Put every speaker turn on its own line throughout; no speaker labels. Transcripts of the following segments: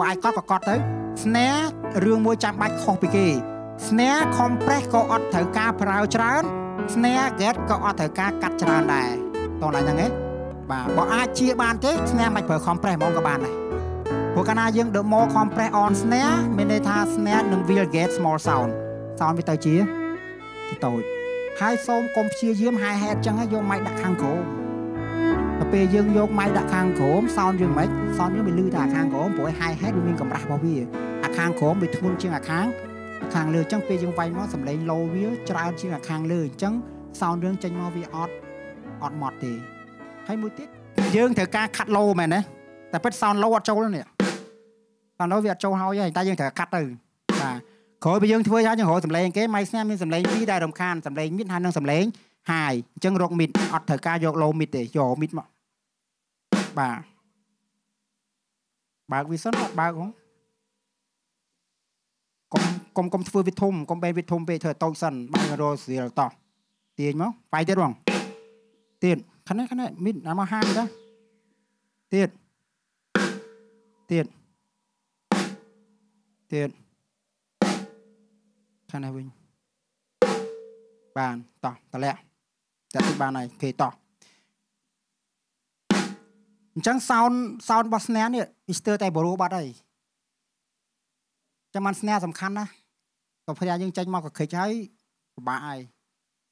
បើឯងកត់ក៏កត់ទៅ snare រឿងមួយចាំបាច់ខុសពីគេ snare compress ក៏អត់ត្រូវការប្រើច្រើន snare gate ក៏អត់ត្រូវការកាត់ច្រើនដែរតោះឡើយហ្នឹងឯងបាទបើអាចជាបានទេ snare មិនប្រើ compress ហ្មងក៏បានដែរព្រោះកាលណាយើង the more compress on snare មានន័យថា snare នឹង wheel gate small sound sound វាទៅជាតូចហើយសូមកុំព្យាយាមហាយហេតចឹងយកម៉ៃដាក់ខាងក្រោមដល់ពេលយើងយកម៉ៃដាក់ខាងក្រោមសោនយើងមិនសោនយើងវាលឺតែអាខាងក្រោមព្រោះឯ high head វាមានកម្រាស់របស់វាអាខាងក្រោមវាធ្ងន់ជាងអាខាង ខាងលើអញ្ចឹងពេលយើងវាយមកសម្លេងឡូវាច្រើនជាងអាខាងលើអញ្ចឹងសោនរឿងចេញមកវាអត់អត់ម៉ត់ទេហើយមួយទៀតយើងត្រូវការខាត់ឡូមែនទេតែពិតសោនឡូអត់ចូលទេសោនឡូវាអត់ចូលហើយតែយើងត្រូវកាត់ទៅបាទក្រោយពេលយើងធ្វើហើយយើងរកសម្លេងគេម៉ៃស្នាមមានសម្លេងពីរដែលរំខានសម្លេងមានហើយនឹងសម្លេងហើយអញ្ចឹងរកមីតអត់ត្រូវការយកលោមីតទេយកមីតមកបាទបើកវាសិនអត់បើកហ៎កុំកុំកុំធ្វើវាធំកុំបែរវាធំពេកធ្វើឲ្យតូចសិនបើករស់រៀលតោះទាញមកបាយទៀតបងទៀតខណៈខណៈមីតមកហាមតាទៀតទៀតទៀតខាងនេះវិញបានតោះតម្លាក់តែទីបានហើយគេតោះអញ្ចឹង sound sound របស់ស្នេហ៍នេះវាស្ទើរតែបរោះបាត់ហើយចាំបានស្នេហ៍សំខាន់ណាក៏ព្រះយើងចេញមកក៏ខិចហើយពិបាកហើយ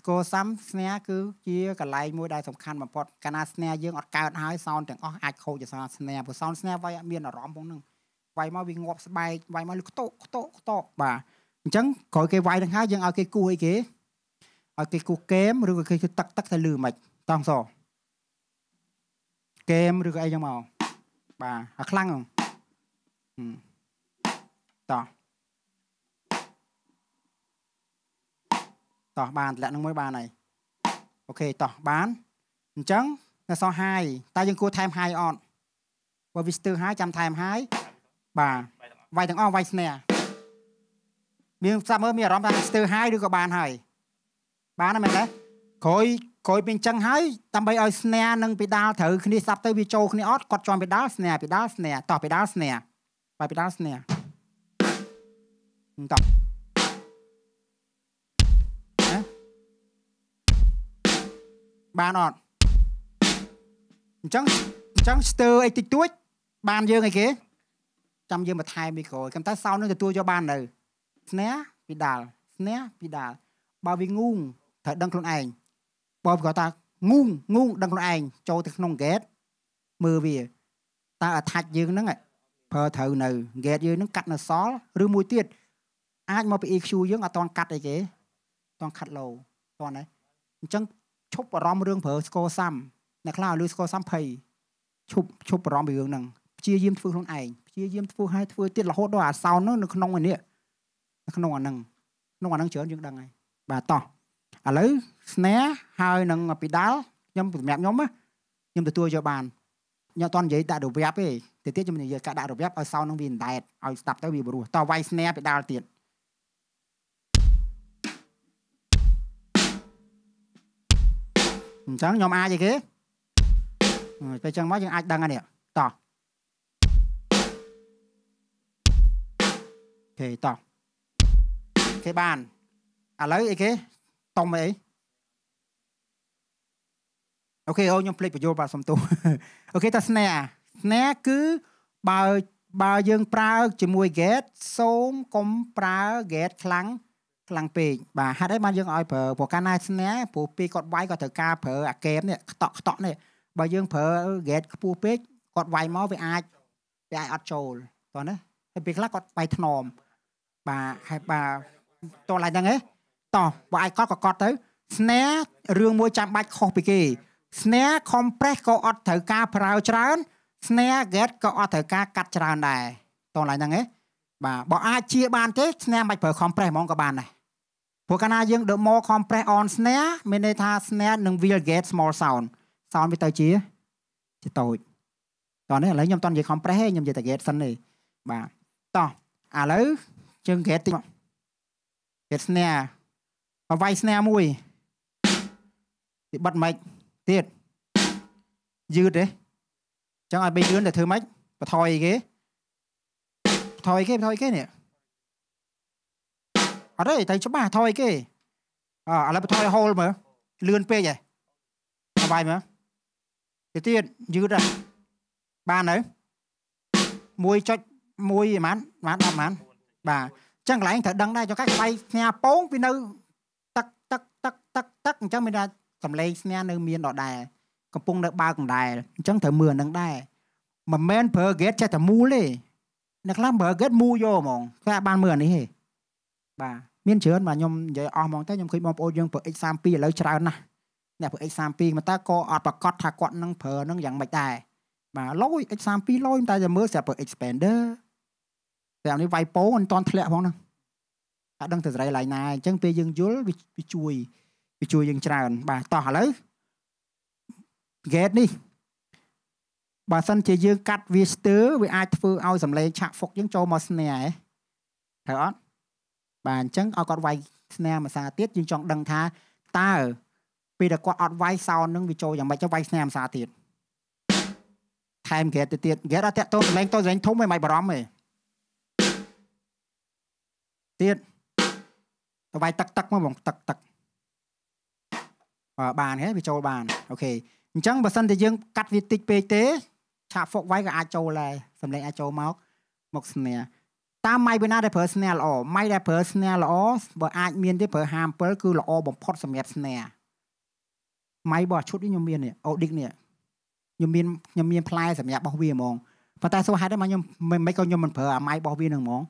ស្គរសាំស្នេហ៍គឺជាកលែងមួយដែលសំខាន់បំផុតកាលណាស្នេហ៍យើងអត់កើតហើយ sound ទាំងអស់អាចខូចដោយសារស្នេហ៍ព្រោះ sound ស្នេហ៍វាយអត់មានអារម្មណ៍ផងនឹងវាយមកវាងាប់ស្បែកវាយមកលឹកតក់តក់តក់បាទអញ្ចឹងក្រោយគេវាយនឹងហើយយើងឲ្យគេគូអីគេឲ្យគេគូហ្គេមឬក៏គេជិះទឹកទឹកតែលឺមិនតង់សហ្គេមឬក៏អីចឹងមកបាទអាខ្លាំងហ្នឹងតោះតោះបានតម្លាក់នឹងមួយបានហើយអូខេតោះបានអញ្ចឹងនៅសោះហាយតើយើងគួរថែមហាយអត់បើវាស្ទើរហាយចាំថែមហាយបាទវាយទាំងអស់វាយស្នេហ៍មានសាប់មើលមានអារម្មណ៍ថាស្ទើរហាយឬក៏បានហើយបានមែនទេក្រោយក្រោយពេលអញ្ចឹងហើយដើម្បីឲ្យស្នេហ៍និងពីដាល់ត្រូវគ្នាសាប់ទៅវាចូលគ្នាអត់គាត់ជន់ពីដាល់ស្នេហ៍ពីដាល់ស្នេហ៍តោះពីដាល់ស្នេហ៍បាយពីដាល់ស្នេហ៍តោះបានអត់អញ្ចឹងអញ្ចឹងស្ទើអីតិចតួច បានយើងអីគេចាំយើងបន្ថែមពីក្រោយគំតែសោននឹងទទួលយកបាននៅ ស្នេហ៍ពីដាល់ស្នេហ៍ពីដាល់បើវាងូងត្រូវដឹងខ្លួនឯងបើគាត់ថាងូងងូងដឹងខ្លួនឯងចូលទៅក្នុង gate មើលវាតើអាថាច់យើងហ្នឹងប្រើត្រូវនៅ gate យើងហ្នឹងកាត់នៅសល់ឬមួយទៀតអាចមកពី EQ យើងអត់តន់កាត់អីគេតន់កាត់ low តន់ហ៎អញ្ចឹងឈប់អារម្មណ៍រឿងប្រើ score sum អ្នកខ្លះលឺ score sum ភ័យឈប់ឈប់អារម្មណ៍ពីរឿងហ្នឹងព្យាយាមធ្វើខ្លួនឯងព្យាយាមធ្វើហើយធ្វើទៀតរហូតដល់អា sound ហ្នឹងនៅក្នុងនេះនៅក្នុងអាហ្នឹងក្នុងអាហ្នឹងច្រើនយើងដឹងហើយបាទតោះឥឡូវ snare ហើយនឹង pedal ខ្ញុំសម្រាប់ខ្ញុំខ្ញុំទទួលយកបានខ្ញុំអត់ទាន់និយាយដាក់រវាប់ទេតែទៀតខ្ញុំនិយាយការដាក់រវាប់ឲ្យ sound នឹងវាអណ្ដែតឲ្យស្ដាប់ទៅវាព្រោះតវាយ snare pedal ទៀតអញ្ចឹងខ្ញុំអាចអីគេពេលចឹងមកយើងអាចដឹងអានេះតោះគេតោះគេបានឥឡូវអីគេសុំអីអូខេអូខ្ញុំភ្លេចបញ្យល់បាទសុំទោសអូខេតាស្នេហ៍ស្នេហ៍គឺបើបើយើងប្រើជាមួយ get សូមកុំប្រើ get ខ្លាំងខ្លាំងពេកបាទហេតុអីបានយើងឲ្យប្រើព្រោះកាលណាស្នេហ៍ព្រោះពេលគាត់វាយគាត់ត្រូវការប្រើអាកេមនេះខ្តក់ខ្តក់នេះបើយើងប្រើ get ខ្ពស់ពេកគាត់វាយមកវាអាចវាអាចអត់ចូលតោះណាហើយពេលខ្លះគាត់វាយធ្នមបាទហើយបាទតោះឡើងហ្នឹងឯងតោះបើឯកតក៏កត់ទៅ snare រឿងមួយចាំបាច់ខុសពីគេ snare compress ក៏អត់ត្រូវការប្រើច្រើន snare gate ក៏អត់ត្រូវការកាត់ច្រើនដែរតោះឡើយហ្នឹងឯងបាទបើអាចជាបានទេ snare មិនបាច់ប្រើ compress ហ្មងក៏បានដែរព្រោះកាលណាយើង the more compress on snare មានន័យថា snare និង wheel gate small sound sound វាទៅជាជាតូចតោះនេះឥឡូវខ្ញុំតន់និយាយ compress ទេខ្ញុំនិយាយតែ gate សិនទេបាទតោះឥឡូវជើង gate តិចមក gate snare អវាយស្នាមួយទីបិទម៉េចទៀតយឺតទេចឹងឲ្យបីយឺនតែធ្វើម៉េចបថយគេបថយគេបថយគេនេះអត់ទេតែច្បាស់ថយគេអឥឡូវបថយហូលមើលលឿនពេកហ៎អបាយមើលទៅទៀតយឺតហ៎បានទៅ1.1ប៉ុន្មានប៉ុន្មាន10ប៉ុន្មានបាទចឹងកន្លែងត្រូវដឹងដែរចុះកាច់ស្បៃស្ញាពងពីនៅទឹកទឹកទឹកទឹកអញ្ចឹងមានថាសំឡេងស្នានៅមានដដែលកំពុងនៅបើកដដែលអញ្ចឹងត្រូវមើលនឹងដែរមិនមែនប្រើ gate ចេះតែមូលទេអ្នកខ្លះប្រើ gate មូលយកហ្មងគេអាចបានមើលអានេះទេបាទមានច្រើនបាទខ្ញុំនិយាយអស់ហ្មងតែខ្ញុំឃើញបងប្អូនយើងប្រើ X32 ឥឡូវច្រើនណាស់អ្នកប្រើ X32 មកតើក៏អត់ប្រកាសថាគាត់នឹងប្រើនឹងយ៉ាងម៉េចដែរបាទលុយ X32 លុយតែតែមើលស្រាប់ប្រើ expander តែអានេះ Vipo មិនតន់ធ្លាក់ផងហ្នឹងអត់ដឹងទៅសេរីកន្លែងណាអញ្ចឹងពេលយើងយល់វាជួយវាជួយយើងច្រើនបាទតោះឥឡូវ gate នេះបើសិនជាយើងកាត់វាស្ទើរវាអាចធ្វើឲ្យសំឡេងឆាក់ហ្វុកយើងចូលមកស្នេហ៍ហ៎ត្រូវអត់បាទអញ្ចឹងឲ្យគាត់វាយស្នេហ៍ភាសាទៀតយើងចង់ដឹងថាតើពេលដែលគាត់អត់វាយសោននឹងវាចូលយ៉ាងម៉េចទៅវាយស្នេហ៍ភាសាទៀតថែម grade ទៅទៀត grade អត់តាក់ទងសំឡេងតូចសំឡេងធំឯងមិនបារម្ភទេទៀតទៅវាយទឹកទឹកមកបងទឹកទឹកអឺបានហេវាចូលបានអូខេអញ្ចឹងបើសិនតែយើងកាត់វាតិចពេកទេឆាកហ្វុកវាយក៏អាចចូលដែរសំឡេងអាចចូលមកមកស្នេហ៍តាមម៉ៃវាណាដែលប្រើស្នេហ៍ល្អម៉ៃដែលប្រើស្នេហ៍ល្អបើអាចមានទេប្រើ57គឺល្អបំផុតសម្រាប់ស្នេហ៍ម៉ៃបើឈុតនេះខ្ញុំមាននេះអូឌីកនេះខ្ញុំមានខ្ញុំមានផ្លែសម្រាប់របស់វាហ្មងប៉ុន្តែសួរហេតុម៉េចខ្ញុំមិនក៏ខ្ញុំមិនប្រើអាម៉ៃរបស់វានឹងហ្មង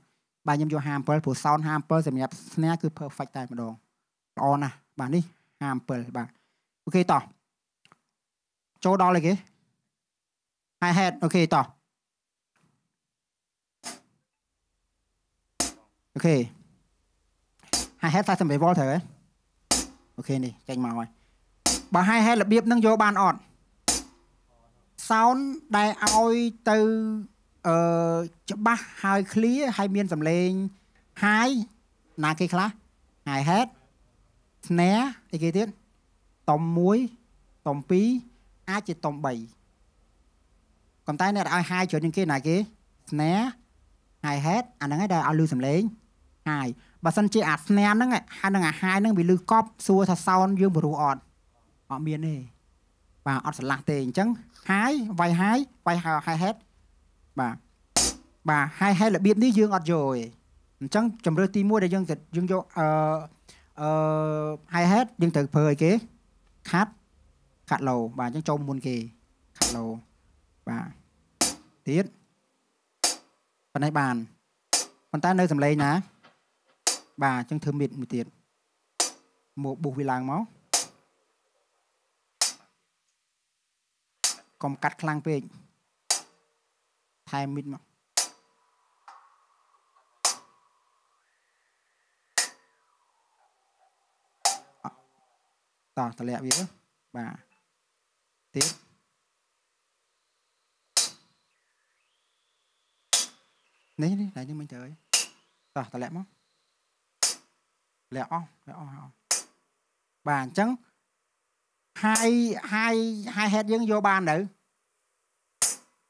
បាទខ្ញុំយក57ព្រោះសោន57សម្រាប់ស្នេហ៍គឺ perfect តែម្ដងល្អណាស់បាទនេះ57បាទអូខេតោះចូលដល់អីគេ hi hat អូខេតោះអូខេ hi hat 48 volt ត្រូវហ៎អូខេនេះចេញមកហើយបើ hi hat របៀបនឹងយកបានអត់ sound ដែលឲ្យទៅអឺច្បាស់ហើយ clear ហើយមានសម្លេង high ណាគេខ្លះ high hat snare អីគេទៀតតុំ1តុំ2អាចជាតុំ3ប៉ុន្តែអ្នកដែលឲ្យ high ច្រើនជាងគេណាគេ snare high hat អាហ្នឹងឯងដែលឲ្យលឺសម្លេង high បើសិនជាអា snare ហ្នឹងហើយនឹងអា high ហ្នឹងវាលឺកប់សួរថា sound យើងព្រោះអត់អត់មានទេបាទអត់ឆ្លាស់ទេអញ្ចឹង high វាយ high វាយ high hat បាទបាទហើយហើយរបៀបនេះយើងអត់យល់ទេអញ្ចឹងជំរឿទី1ដែលយើងយើងយកអឺអឺ high hat យើងត្រូវប្រើអីគេ cut cut low បាទអញ្ចឹងចូលមុនគេ cut low បាទទៀតប៉ុណ្ណេះបានប៉ុន្តែនៅសំឡេងណា បាទអញ្ចឹងធ្វើ mid មួយទៀតមកបុះវាឡើងមកកុំកាត់ខ្លាំងពេកថែមមីតមកតោះតម្លាក់វាបាទទៀតនេះនេះតែយើងមិនត្រូវអីតោះតម្លាក់មកលាក់អស់លាក់អស់អស់បាទអញ្ចឹងហើយហើយហើយហេតុយើងយកបានទៅ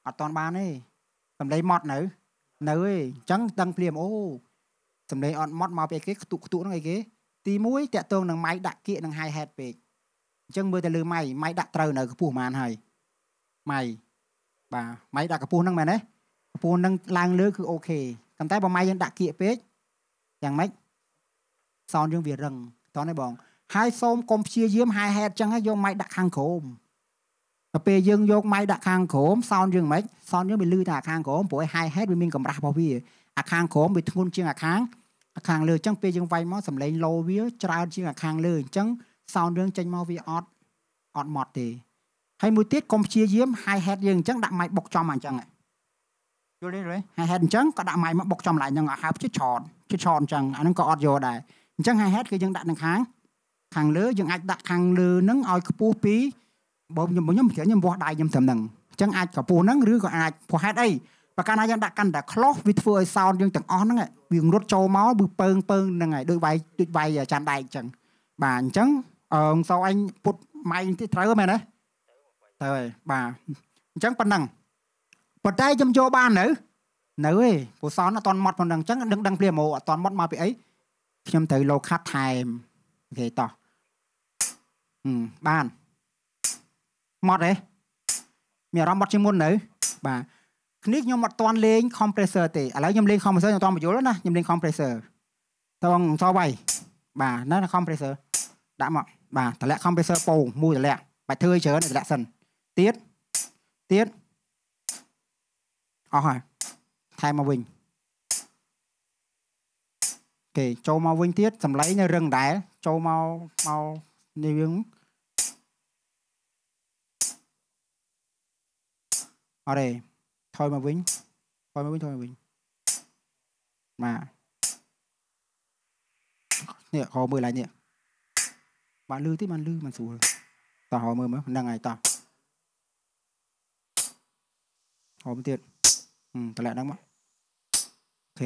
អត់តន់បានទេសម្លេងម៉ត់នៅនៅឯងអញ្ចឹងដឹងភ្លាមអូសម្លេងអត់ម៉ត់មកពីគេខ្ទុខ្ទុហ្នឹងអីគេទី1តាក់ទងនឹងម៉ៃដាក់គៀកនឹង high head ពេកអញ្ចឹងមើលទៅលើម៉ៃម៉ៃដាក់ត្រូវនៅខ្ពស់ប្រហែលហើយម៉ៃបាទម៉ៃដាក់ខ្ពស់ហ្នឹងមែនទេខ្ពស់ហ្នឹងឡើងលើគឺអូខេប៉ុន្តែបើម៉ៃយើងដាក់គៀកពេកយ៉ាងម៉េចសោនយើងវារឹងតោះនេះបងហើយសូមកុំព្យាយាម high head អញ្ចឹងយកម៉ៃដាក់ខាងក្រោមដល់ពេលយើងយកម៉ៃដាក់ខាងក្រោមសោនយើងមិនសោនយើងវាលឺតែខាងក្រោមព្រោះ high head វាមានកម្រាស់របស់វាអាខាងក្រោមវាធ្ងន់ជាងអាខាងអាខាងលើអញ្ចឹងពេលយើងវាយមកសំឡេង low វាច្រើនជាងអាខាងលើអញ្ចឹងសោនយើងចេញមកវាអត់អត់ម៉ត់ទេហើយមួយទៀតកុំព្យាយាម high head យើងអញ្ចឹងដាក់ម៉ៃបុកចំអញ្ចឹងយល់ទេយល់ទេ high head អញ្ចឹងក៏ដាក់ម៉ៃមកបុកចំឡើងហ្នឹងឲ្យហើបជិះឆោតជិះឆោតអញ្ចឹងអាហ្នឹងក៏អត់យកដែរអញ្ចឹង high head គឺយើងដាក់នឹងខាង ខាងលើយើងអាចដាក់ខាងលើហ្នឹងឲ្យខ្ពស់ពីបើខ្ញុំខ្ញុំច្រើនខ្ញុំវាស់ដៃខ្ញុំត្រឹមហ្នឹងអញ្ចឹងអាចកពស់ហ្នឹងឬក៏អាចព្រោះហេតុអីបើកាលណាយើងដាក់កាន់តែ close វាធ្វើឲ្យ sound យើងទាំងអស់ហ្នឹងវារត់ចូលមកវាពើងពើងហ្នឹងហើយដូចវាយដូចវាយចានដែកអញ្ចឹងបាទអញ្ចឹងអងសោអញពុតម៉ៃទីត្រូវមែនទេត្រូវហើយបាទអញ្ចឹងប៉ុណ្ណឹងប៉ុន្តែខ្ញុំចូលបាននៅនៅឯពូសនអត់តន់ម៉ត់ប៉ុណ្ណឹងអញ្ចឹងដឹងដឹងព្រាមអត់តន់ម៉ត់មកពីអីខ្ញុំត្រូវ low cut time គេតោះបានម៉ត់ទេមានអារម្មណ៍ម៉ត់ជាងមុននៅ បាទគ្នាខ្ញុំអត់ទាន់លេង compressor ទេឥឡូវខ្ញុំលេង compressor ខ្ញុំអត់បញ្យល់ណាខ្ញុំលេង compressor តងសវៃបាទនៅ compressor ដាក់មកបាទតម្លាក់ compressor ពោមួយតម្លាក់បាច់ធ្វើឲ្យច្រើនតម្លាក់សិនទៀតទៀតអស់ហើយថែមមកវិញគេចូលមកវិញទៀតសម្លេងនៅរឹងដែរចូលមកមកនេះវិញ ở đây thôi mà vĩnh thôi mà vĩnh thôi mà vĩnh มาเนี่ยคอมืออะไรเนี่ยมันลือที่มันลือมันสูงต่อหอมือมั้ยมันยังไงต่อหอมเตียนอืมแต่ละนั่งมั้ยโอเค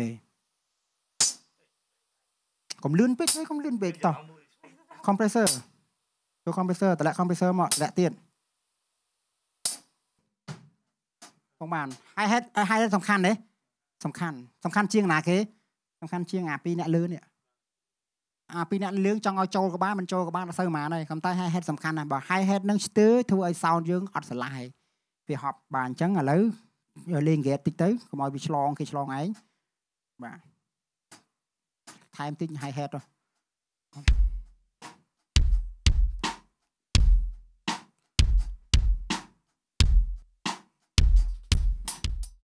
ผมลื่นไปใช้ผมลื่นเบรกต่อคอมเพรสเซอร์ ตัวคอมเพรสเซอร์แต่ละคอมเพรสเซอร์เหมาะและเตียបងបានហើយហេតុហើយសំខាន់ទេសំខាន់សំខាន់ជាងណាគេសំខាន់ជាងអាពីរអ្នកលឿននេះអាពីរអ្នកលឿនចង់ឲ្យចូលក៏បានមិនចូលក៏បានអត់សូវបានទេខ្ញុំតែហេតុសំខាន់ណាស់បើហេតុនឹងស្ទើរធ្វើឲ្យ sound យើងអត់ស្រឡះហើយវាហប់បានអញ្ចឹងឥឡូវលេងហ្គេតតិចទៅកុំឲ្យវាឆ្លងគេឆ្លងឯងបាទថែមតិច high head ទៅ